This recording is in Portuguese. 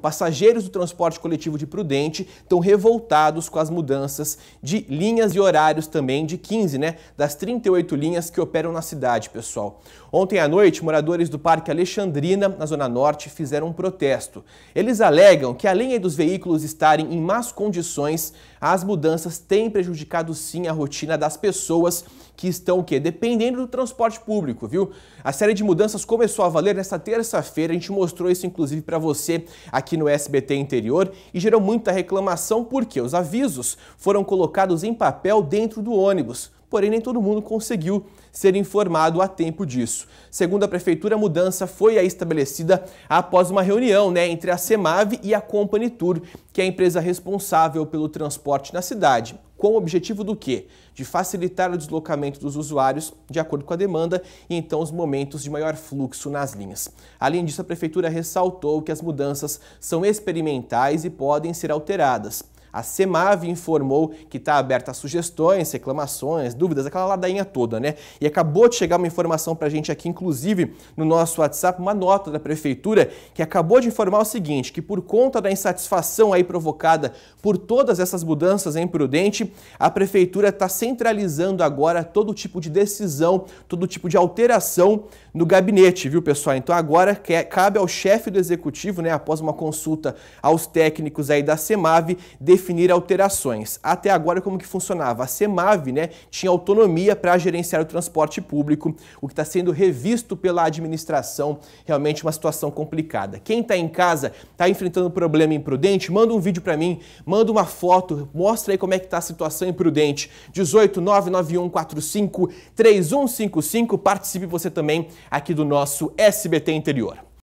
Passageiros do transporte coletivo de Prudente estão revoltados com as mudanças de linhas e horários também de 15, né, das 38 linhas que operam na cidade, pessoal. Ontem à noite, moradores do Parque Alexandrina, na Zona Norte, fizeram um protesto. Eles alegam que além dos veículos estarem em más condições, as mudanças têm prejudicado sim a rotina das pessoas que estão o quê? Dependendo do transporte público, viu? A série de mudanças começou a valer nesta terça-feira, a gente mostrou isso inclusive para você aqui no SBT Interior e gerou muita reclamação porque os avisos foram colocados em papel dentro do ônibus porém nem todo mundo conseguiu ser informado a tempo disso. Segundo a prefeitura, a mudança foi estabelecida após uma reunião né, entre a Semave e a Company Tour, que é a empresa responsável pelo transporte na cidade. Com o objetivo do quê? De facilitar o deslocamento dos usuários de acordo com a demanda e então os momentos de maior fluxo nas linhas. Além disso, a prefeitura ressaltou que as mudanças são experimentais e podem ser alteradas. A Semave informou que está aberta a sugestões, reclamações, dúvidas, aquela ladainha toda, né? E acabou de chegar uma informação para a gente aqui, inclusive no nosso WhatsApp, uma nota da Prefeitura que acabou de informar o seguinte, que por conta da insatisfação aí provocada por todas essas mudanças em Prudente, a Prefeitura está centralizando agora todo tipo de decisão, todo tipo de alteração no gabinete, viu pessoal? Então agora é, cabe ao chefe do Executivo, né, após uma consulta aos técnicos aí da Semave, definir definir alterações. Até agora, como que funcionava? A CEMAV né, tinha autonomia para gerenciar o transporte público, o que está sendo revisto pela administração, realmente uma situação complicada. Quem está em casa, está enfrentando um problema imprudente, manda um vídeo para mim, manda uma foto, mostra aí como é que está a situação imprudente. 18 99145 3155, participe você também aqui do nosso SBT Interior.